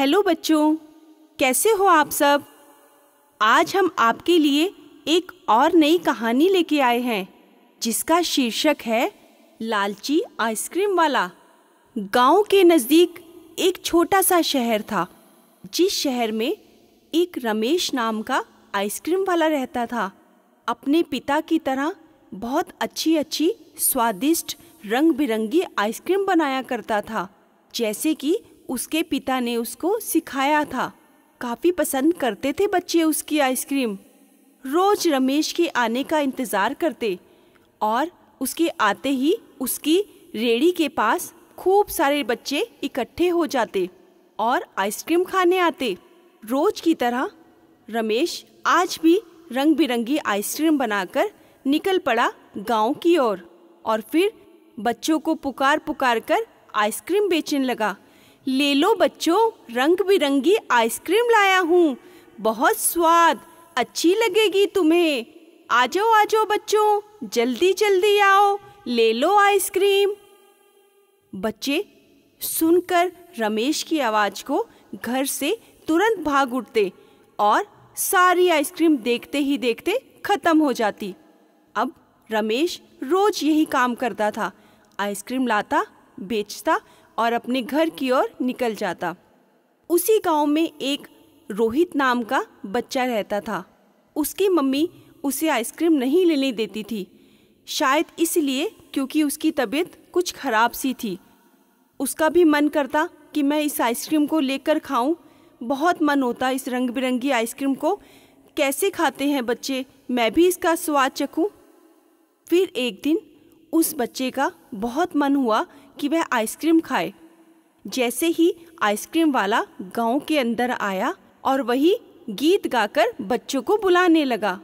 Hello बच्चों कैसे हो आप सब आज हम आपके लिए एक और नई कहानी लेके आए हैं जिसका शीर्षक है लालची आइसक्रीम वाला गांव के नज़दीक एक छोटा सा शहर था जिस शहर में एक रमेश नाम का आइसक्रीम वाला रहता था अपने पिता की तरह बहुत अच्छी अच्छी स्वादिष्ट रंग बिरंगी आइसक्रीम बनाया करता था जैसे कि उसके पिता ने उसको सिखाया था काफ़ी पसंद करते थे बच्चे उसकी आइसक्रीम रोज रमेश के आने का इंतज़ार करते और उसके आते ही उसकी रेड़ी के पास खूब सारे बच्चे इकट्ठे हो जाते और आइसक्रीम खाने आते रोज की तरह रमेश आज भी रंग बिरंगी आइसक्रीम बनाकर निकल पड़ा गांव की ओर और, और फिर बच्चों को पुकार पुकार कर आइसक्रीम बेचने लगा ले लो बच्चों रंग बिरंगी आइसक्रीम लाया हूँ बहुत स्वाद अच्छी लगेगी तुम्हें आ जाओ आ जाओ बच्चों जल्दी जल्दी आओ ले लो आइसक्रीम बच्चे सुनकर रमेश की आवाज़ को घर से तुरंत भाग उठते और सारी आइसक्रीम देखते ही देखते ख़त्म हो जाती अब रमेश रोज यही काम करता था आइसक्रीम लाता बेचता और अपने घर की ओर निकल जाता उसी गांव में एक रोहित नाम का बच्चा रहता था उसकी मम्मी उसे आइसक्रीम नहीं लेने देती थी शायद इसलिए क्योंकि उसकी तबीयत कुछ खराब सी थी उसका भी मन करता कि मैं इस आइसक्रीम को लेकर खाऊं बहुत मन होता इस रंग बिरंगी आइसक्रीम को कैसे खाते हैं बच्चे मैं भी इसका स्वाद चखूं फिर एक दिन उस बच्चे का बहुत मन हुआ कि वह आइसक्रीम खाए जैसे ही आइसक्रीम वाला गांव के अंदर आया और वही गीत गाकर बच्चों को बुलाने लगा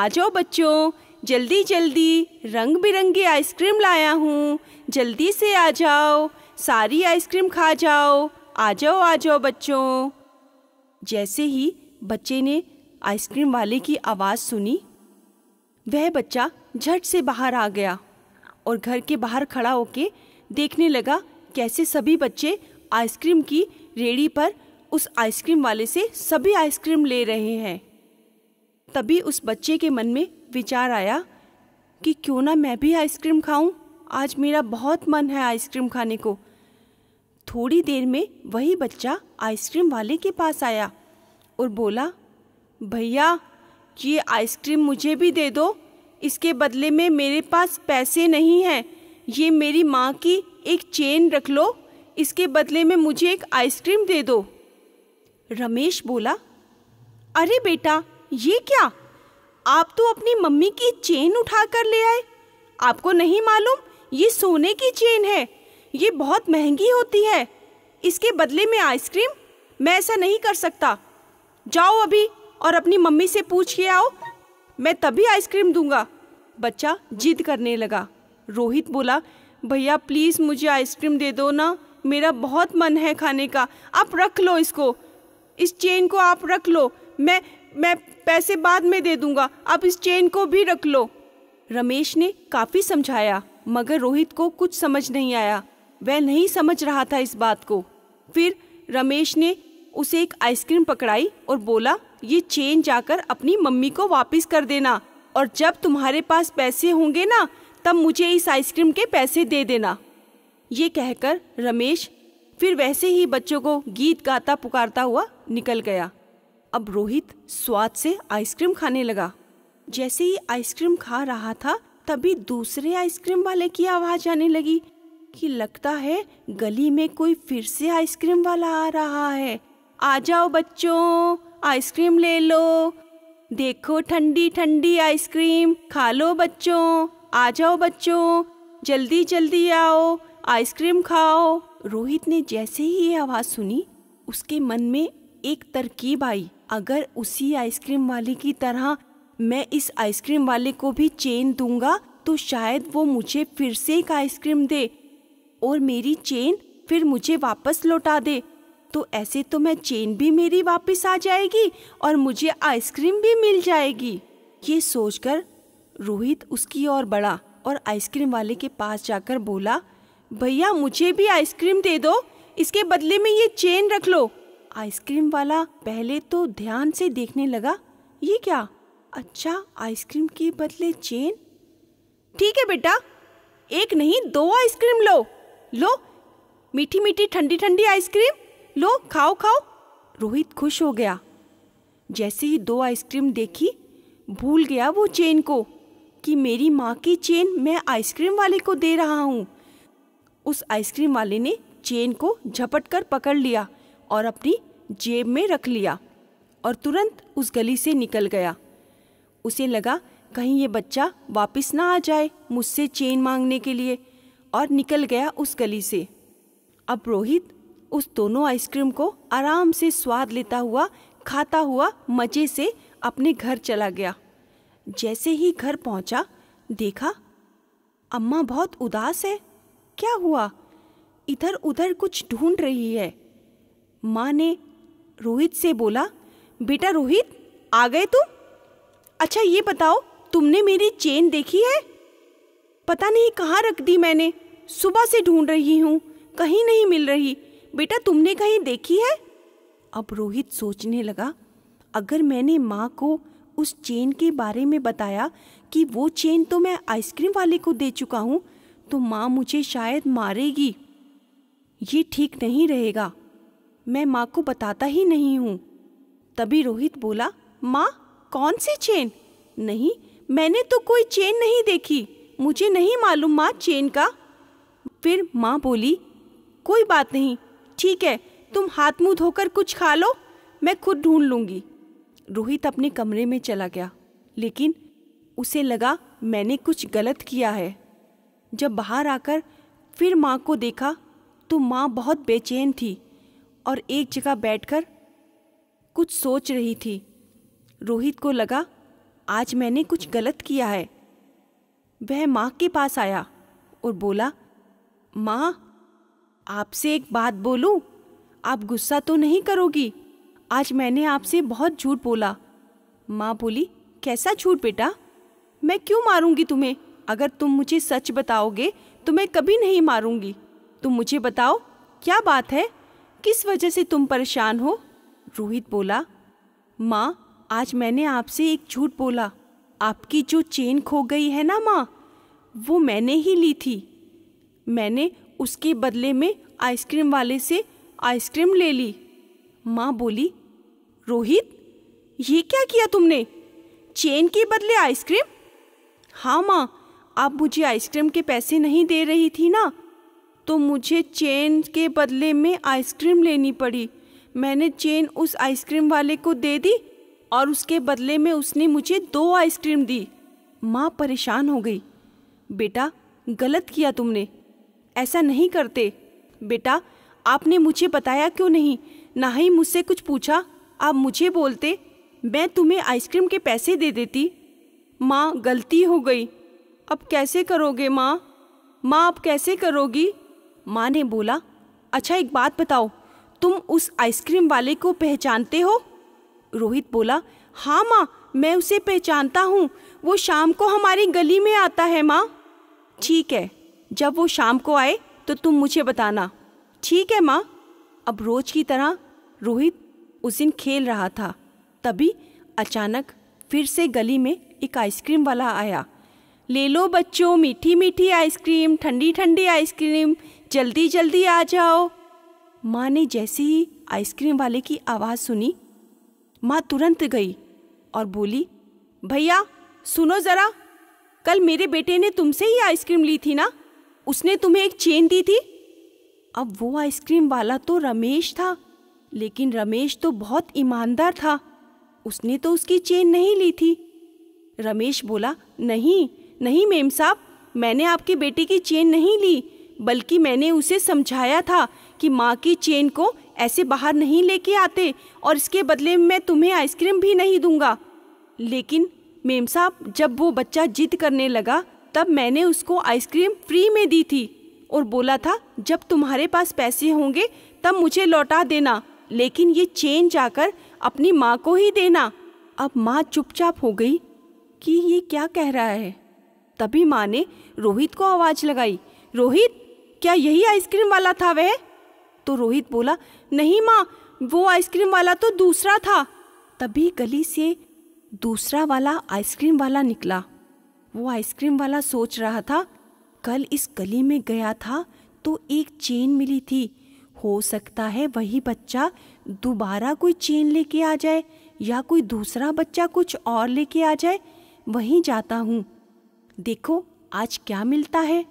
आ जाओ बच्चों जल्दी जल्दी रंग बिरंगी आइसक्रीम लाया हूँ जल्दी से आ जाओ सारी आइसक्रीम खा जाओ आ जाओ आ जाओ बच्चों जैसे ही बच्चे ने आइसक्रीम वाले की आवाज़ सुनी वह बच्चा झट से बाहर आ गया और घर के बाहर खड़ा होके देखने लगा कैसे सभी बच्चे आइसक्रीम की रेड़ी पर उस आइसक्रीम वाले से सभी आइसक्रीम ले रहे हैं तभी उस बच्चे के मन में विचार आया कि क्यों ना मैं भी आइसक्रीम खाऊं आज मेरा बहुत मन है आइसक्रीम खाने को थोड़ी देर में वही बच्चा आइसक्रीम वाले के पास आया और बोला भैया ये आइसक्रीम मुझे भी दे दो इसके बदले में मेरे पास पैसे नहीं हैं ये मेरी माँ की एक चेन रख लो इसके बदले में मुझे एक आइसक्रीम दे दो रमेश बोला अरे बेटा ये क्या आप तो अपनी मम्मी की चेन उठा कर ले आए आपको नहीं मालूम ये सोने की चेन है ये बहुत महंगी होती है इसके बदले में आइसक्रीम मैं ऐसा नहीं कर सकता जाओ अभी और अपनी मम्मी से पूछ के आओ मैं तभी आइसक्रीम दूंगा बच्चा जिद करने लगा रोहित बोला भैया प्लीज़ मुझे आइसक्रीम दे दो ना मेरा बहुत मन है खाने का आप रख लो इसको इस चेन को आप रख लो मैं मैं पैसे बाद में दे दूंगा आप इस चेन को भी रख लो रमेश ने काफ़ी समझाया मगर रोहित को कुछ समझ नहीं आया वह नहीं समझ रहा था इस बात को फिर रमेश ने उसे एक आइसक्रीम पकड़ाई और बोला ये चेन जाकर अपनी मम्मी को वापस कर देना और जब तुम्हारे पास पैसे होंगे ना तब मुझे इस आइसक्रीम के पैसे दे देना ये कहकर रमेश फिर वैसे ही बच्चों को गीत गाता पुकारता हुआ निकल गया अब रोहित स्वाद से आइसक्रीम खाने लगा जैसे ही आइसक्रीम खा रहा था तभी दूसरे आइसक्रीम वाले की आवाज़ आने लगी कि लगता है गली में कोई फिर से आइसक्रीम वाला आ रहा है आ जाओ बच्चों आइसक्रीम ले लो देखो ठंडी ठंडी आइसक्रीम खा लो बच्चों आ जाओ बच्चों जल्दी जल्दी आओ आइसक्रीम खाओ रोहित ने जैसे ही ये आवाज़ सुनी उसके मन में एक तरकीब आई अगर उसी आइसक्रीम वाले की तरह मैं इस आइसक्रीम वाले को भी चेन दूंगा तो शायद वो मुझे फिर से एक आइसक्रीम दे और मेरी चेन फिर मुझे वापस लौटा दे तो ऐसे तो मैं चेन भी मेरी वापस आ जाएगी और मुझे आइसक्रीम भी मिल जाएगी ये सोचकर रोहित उसकी ओर बढ़ा और आइसक्रीम वाले के पास जाकर बोला भैया मुझे भी आइसक्रीम दे दो इसके बदले में ये चेन रख लो आइसक्रीम वाला पहले तो ध्यान से देखने लगा ये क्या अच्छा आइसक्रीम के बदले चेन ठीक है बेटा एक नहीं दो आइसक्रीम लो लो मीठी मीठी ठंडी ठंडी आइसक्रीम लो खाओ खाओ रोहित खुश हो गया जैसे ही दो आइसक्रीम देखी भूल गया वो चेन को कि मेरी माँ की चेन मैं आइसक्रीम वाले को दे रहा हूँ उस आइसक्रीम वाले ने चेन को झपट कर पकड़ लिया और अपनी जेब में रख लिया और तुरंत उस गली से निकल गया उसे लगा कहीं ये बच्चा वापस ना आ जाए मुझसे चेन मांगने के लिए और निकल गया उस गली से अब रोहित उस दोनों आइसक्रीम को आराम से स्वाद लेता हुआ खाता हुआ मजे से अपने घर चला गया जैसे ही घर पहुंचा देखा अम्मा बहुत उदास है क्या हुआ इधर उधर कुछ ढूंढ रही है माँ ने रोहित से बोला बेटा रोहित आ गए तुम अच्छा ये बताओ तुमने मेरी चेन देखी है पता नहीं कहाँ रख दी मैंने सुबह से ढूंढ रही हूँ कहीं नहीं मिल रही बेटा तुमने कहीं देखी है अब रोहित सोचने लगा अगर मैंने माँ को उस चेन के बारे में बताया कि वो चेन तो मैं आइसक्रीम वाले को दे चुका हूँ तो माँ मुझे शायद मारेगी ये ठीक नहीं रहेगा मैं माँ को बताता ही नहीं हूँ तभी रोहित बोला माँ कौन सी चेन नहीं मैंने तो कोई चेन नहीं देखी मुझे नहीं मालूम माँ चेन का फिर माँ बोली कोई बात नहीं ठीक है तुम हाथ मुंह धोकर कुछ खा लो मैं खुद ढूंढ लूंगी रोहित अपने कमरे में चला गया लेकिन उसे लगा मैंने कुछ गलत किया है जब बाहर आकर फिर माँ को देखा तो माँ बहुत बेचैन थी और एक जगह बैठकर कुछ सोच रही थी रोहित को लगा आज मैंने कुछ गलत किया है वह माँ के पास आया और बोला माँ आपसे एक बात बोलूं? आप गुस्सा तो नहीं करोगी आज मैंने आपसे बहुत झूठ बोला माँ बोली कैसा झूठ बेटा मैं क्यों मारूंगी तुम्हें अगर तुम मुझे सच बताओगे तो मैं कभी नहीं मारूंगी तुम मुझे बताओ क्या बात है किस वजह से तुम परेशान हो रोहित बोला माँ आज मैंने आपसे एक झूठ बोला आपकी जो चेन खो गई है ना माँ वो मैंने ही ली थी मैंने उसके बदले में आइसक्रीम वाले से आइसक्रीम ले ली माँ बोली रोहित ये क्या किया तुमने चेन के बदले आइसक्रीम हाँ माँ आप मुझे आइसक्रीम के पैसे नहीं दे रही थी ना तो मुझे चेन के बदले में आइसक्रीम लेनी पड़ी मैंने चेन उस आइसक्रीम वाले को दे दी और उसके बदले में उसने मुझे दो आइसक्रीम दी माँ परेशान हो गई बेटा गलत किया तुमने ऐसा नहीं करते बेटा आपने मुझे बताया क्यों नहीं ना ही मुझसे कुछ पूछा आप मुझे बोलते मैं तुम्हें आइसक्रीम के पैसे दे देती माँ गलती हो गई अब कैसे करोगे माँ माँ अब कैसे करोगी माँ ने बोला अच्छा एक बात बताओ तुम उस आइसक्रीम वाले को पहचानते हो रोहित बोला हाँ माँ मैं उसे पहचानता हूँ वो शाम को हमारी गली में आता है माँ ठीक है जब वो शाम को आए तो तुम मुझे बताना ठीक है माँ अब रोज की तरह रोहित उस दिन खेल रहा था तभी अचानक फिर से गली में एक आइसक्रीम वाला आया ले लो बच्चों मीठी मीठी आइसक्रीम ठंडी ठंडी आइसक्रीम जल्दी जल्दी आ जाओ माँ ने जैसे ही आइसक्रीम वाले की आवाज़ सुनी माँ तुरंत गई और बोली भैया सुनो ज़रा कल मेरे बेटे ने तुमसे ही आइसक्रीम ली थी ना उसने तुम्हें एक चेन दी थी अब वो आइसक्रीम वाला तो रमेश था लेकिन रमेश तो बहुत ईमानदार था उसने तो उसकी चेन नहीं ली थी रमेश बोला नहीं नहीं मेम साहब मैंने आपके बेटे की चेन नहीं ली बल्कि मैंने उसे समझाया था कि माँ की चेन को ऐसे बाहर नहीं लेके आते और इसके बदले में मैं तुम्हें आइसक्रीम भी नहीं दूंगा लेकिन मेम साहब जब वो बच्चा जिद करने लगा तब मैंने उसको आइसक्रीम फ्री में दी थी और बोला था जब तुम्हारे पास पैसे होंगे तब मुझे लौटा देना लेकिन ये चेन जाकर अपनी माँ को ही देना अब माँ चुपचाप हो गई कि ये क्या कह रहा है तभी माँ ने रोहित को आवाज़ लगाई रोहित क्या यही आइसक्रीम वाला था वह तो रोहित बोला नहीं माँ वो आइसक्रीम वाला तो दूसरा था तभी गली से दूसरा वाला आइसक्रीम वाला निकला वो आइसक्रीम वाला सोच रहा था कल इस गली में गया था तो एक चेन मिली थी हो सकता है वही बच्चा दोबारा कोई चेन लेके आ जाए या कोई दूसरा बच्चा कुछ और लेके आ जाए वहीं जाता हूँ देखो आज क्या मिलता है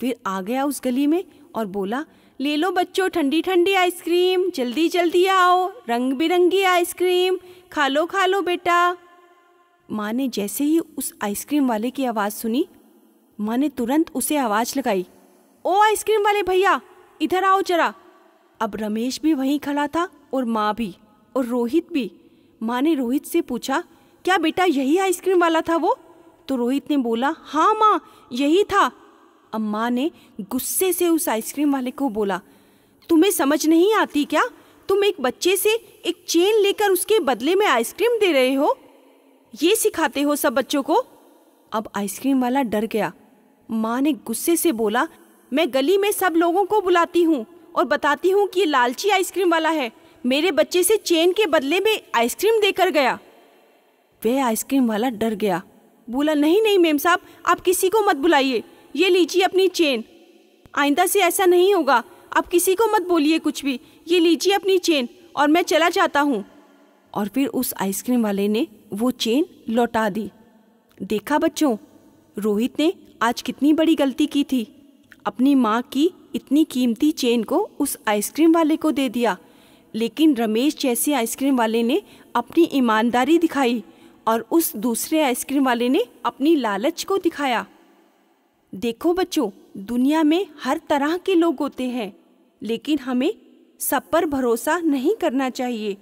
फिर आ गया उस गली में और बोला ले लो बच्चों ठंडी ठंडी आइसक्रीम जल्दी जल्दी आओ रंग बिरंगी आइसक्रीम खा लो खा लो बेटा माँ ने जैसे ही उस आइसक्रीम वाले की आवाज़ सुनी माँ ने तुरंत उसे आवाज़ लगाई ओ आइसक्रीम वाले भैया इधर आओ जरा अब रमेश भी वहीं खड़ा था और माँ भी और रोहित भी माँ ने रोहित से पूछा क्या बेटा यही आइसक्रीम वाला था वो तो रोहित ने बोला हाँ माँ यही था अब माँ ने गुस्से से उस आइसक्रीम वाले को बोला तुम्हें समझ नहीं आती क्या तुम एक बच्चे से एक चेन लेकर उसके बदले में आइसक्रीम दे रहे हो ये सिखाते हो सब बच्चों को अब आइसक्रीम वाला डर गया माँ ने गुस्से से बोला मैं गली में सब लोगों को बुलाती हूँ और बताती हूँ कि ये लालची आइसक्रीम वाला है मेरे बच्चे से चेन के बदले में आइसक्रीम देकर गया वह आइसक्रीम वाला डर गया बोला नहीं नहीं मेम साहब आप किसी को मत बुलाइए ये लीजिए अपनी चेन आइंदा से ऐसा नहीं होगा आप किसी को मत बोलिए कुछ भी ये लीजिए अपनी चेन और मैं चला जाता हूँ और फिर उस आइसक्रीम वाले ने वो चेन लौटा दी देखा बच्चों रोहित ने आज कितनी बड़ी गलती की थी अपनी माँ की इतनी कीमती चेन को उस आइसक्रीम वाले को दे दिया लेकिन रमेश जैसे आइसक्रीम वाले ने अपनी ईमानदारी दिखाई और उस दूसरे आइसक्रीम वाले ने अपनी लालच को दिखाया देखो बच्चों दुनिया में हर तरह के लोग होते हैं लेकिन हमें सब पर भरोसा नहीं करना चाहिए